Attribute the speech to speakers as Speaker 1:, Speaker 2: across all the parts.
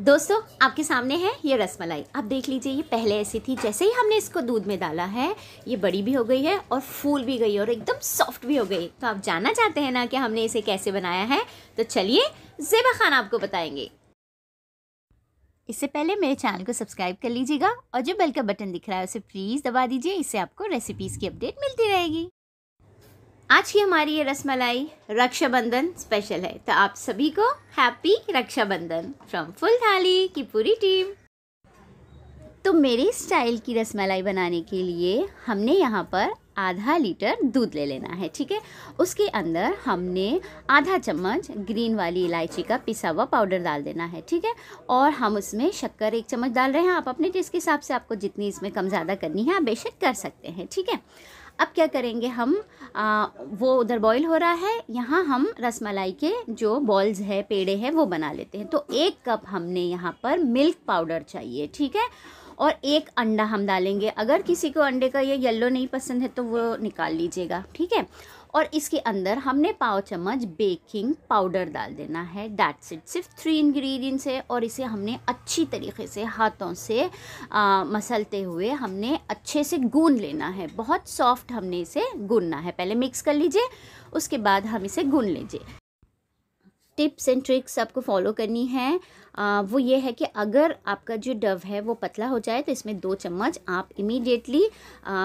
Speaker 1: दोस्तों आपके सामने है ये रसमलाई आप देख लीजिए ये पहले ऐसी थी जैसे ही हमने इसको दूध में डाला है ये बड़ी भी हो गई है और फूल भी गई और एकदम सॉफ्ट भी हो गई तो आप जानना चाहते हैं ना कि हमने इसे कैसे बनाया है तो चलिए जेबा खान आपको बताएंगे इससे पहले मेरे चैनल को सब्सक्राइब कर लीजिएगा और जो बेल का बटन दिख रहा है उसे प्लीज़ दबा दीजिए इससे आपको रेसिपीज़ की अपडेट मिलती रहेगी आज की हमारी ये रसमलाई रक्षाबंधन स्पेशल है तो आप सभी को हैप्पी रक्षाबंधन फ्रॉम फुल थाली की पूरी टीम तो मेरे स्टाइल की रसमलाई बनाने के लिए हमने यहाँ पर आधा लीटर दूध ले लेना है ठीक है उसके अंदर हमने आधा चम्मच ग्रीन वाली इलायची का पिसा हुआ पाउडर डाल देना है ठीक है और हम उसमें शक्कर एक चम्मच डाल रहे हैं आप अपने टेस्ट के हिसाब से आपको जितनी इसमें कम ज़्यादा करनी है आप बेशक कर सकते हैं ठीक है थीके? अब क्या करेंगे हम आ, वो उधर बॉईल हो रहा है यहाँ हम रसमलाई के जो बॉल्स है पेड़े हैं वो बना लेते हैं तो एक कप हमने यहाँ पर मिल्क पाउडर चाहिए ठीक है और एक अंडा हम डालेंगे अगर किसी को अंडे का ये येलो नहीं पसंद है तो वो निकाल लीजिएगा ठीक है और इसके अंदर हमने पाव चम्मच बेकिंग पाउडर डाल देना है डैट्स इट सिर्फ थ्री इंग्रेडिएंट्स है और इसे हमने अच्छी तरीके से हाथों से आ, मसलते हुए हमने अच्छे से गून लेना है बहुत सॉफ्ट हमने इसे गूनना है पहले मिक्स कर लीजिए उसके बाद हम इसे गून लीजिए टिप्स एंड ट्रिक्स आपको फॉलो करनी है आ, वो ये है कि अगर आपका जो डव है वो पतला हो जाए तो इसमें दो चम्मच आप इमीडिएटली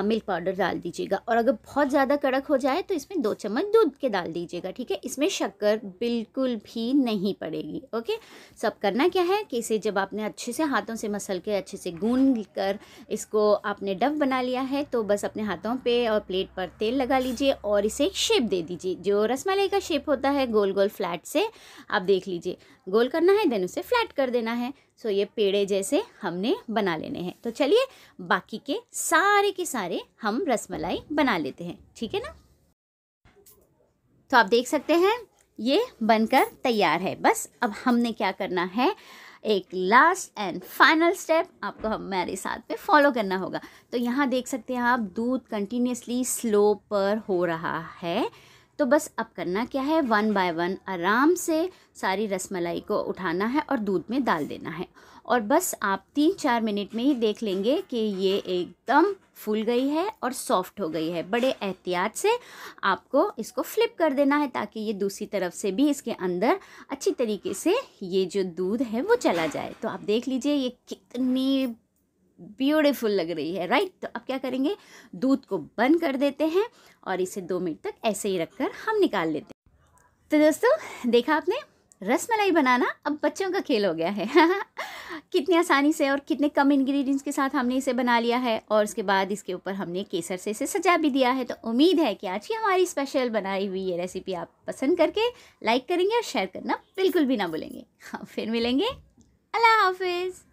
Speaker 1: मिल्क पाउडर डाल दीजिएगा और अगर बहुत ज़्यादा कड़क हो जाए तो इसमें दो चम्मच दूध के डाल दीजिएगा ठीक है इसमें शक्कर बिल्कुल भी नहीं पड़ेगी ओके सब करना क्या है कि इसे जब आपने अच्छे से हाथों से मसल के अच्छे से गून कर इसको आपने डव बना लिया है तो बस अपने हाथों पर और प्लेट पर तेल लगा लीजिए और इसे शेप दे दीजिए जो रसमलाई का शेप होता है गोल गोल फ्लैट से आप देख लीजिए गोल करना है देन उसे फ्लैट कर देना है सो ये पेड़े जैसे हमने बना लेने हैं तो चलिए बाकी के सारे के सारे हम रसमलाई बना लेते हैं ठीक है ना तो आप देख सकते हैं ये बनकर तैयार है बस अब हमने क्या करना है एक लास्ट एंड फाइनल स्टेप आपको हमारे साथ में फॉलो करना होगा तो यहाँ देख सकते हैं आप दूध कंटिन्यूसली स्लो पर हो रहा है तो बस अब करना क्या है वन बाय वन आराम से सारी रसमलाई को उठाना है और दूध में डाल देना है और बस आप तीन चार मिनट में ही देख लेंगे कि ये एकदम फूल गई है और सॉफ्ट हो गई है बड़े एहतियात से आपको इसको फ्लिप कर देना है ताकि ये दूसरी तरफ से भी इसके अंदर अच्छी तरीके से ये जो दूध है वो चला जाए तो आप देख लीजिए ये कितनी ब्यूटीफुल लग रही है राइट तो अब क्या करेंगे दूध को बंद कर देते हैं और इसे दो मिनट तक ऐसे ही रखकर हम निकाल लेते हैं तो दोस्तों देखा आपने रसमलाई बनाना अब बच्चों का खेल हो गया है कितनी आसानी से और कितने कम इंग्रेडिएंट्स के साथ हमने इसे बना लिया है और उसके बाद इसके ऊपर हमने केसर से इसे सजा भी दिया है तो उम्मीद है कि आज की हमारी स्पेशल बनाई हुई ये रेसिपी आप पसंद करके लाइक करेंगे और शेयर करना बिल्कुल भी ना भूलेंगे हाँ फिर मिलेंगे अल्लाह हाफिज़